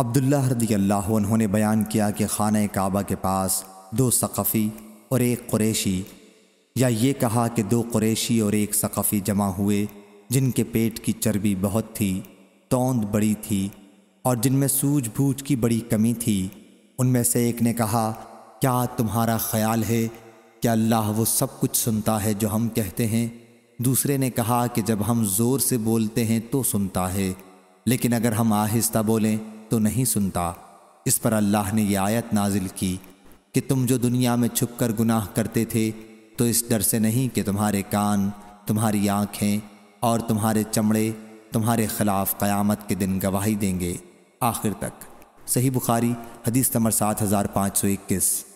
अब्दुल्ला रदी अल्लाह उन्होंने बयान किया कि खान काबा के पास दो सक़फ़ी और एक क्रेशी या ये कहा कि दो क्रेशी और एक सक़फ़ी जमा हुए जिनके पेट की चर्बी बहुत थी तोंद बड़ी थी और जिनमें सूझबूझ की बड़ी कमी थी उनमें से एक ने कहा क्या तुम्हारा ख्याल है कि अल्लाह वो सब कुछ सुनता है जो हम कहते हैं दूसरे ने कहा कि जब हम ज़ोर से बोलते हैं तो सुनता है लेकिन अगर हम आहिस्ता बोलें तो नहीं सुनता इस पर अल्लाह ने यह आयत नाजिल की कि तुम जो दुनिया में छुप कर गुनाह करते थे तो इस डर से नहीं कि तुम्हारे कान तुम्हारी आँखें और तुम्हारे चमड़े तुम्हारे खिलाफ क़यामत के दिन गवाही देंगे आखिर तक सही बुखारी हदीस नंबर सात हज़ार पाँच सौ इक्कीस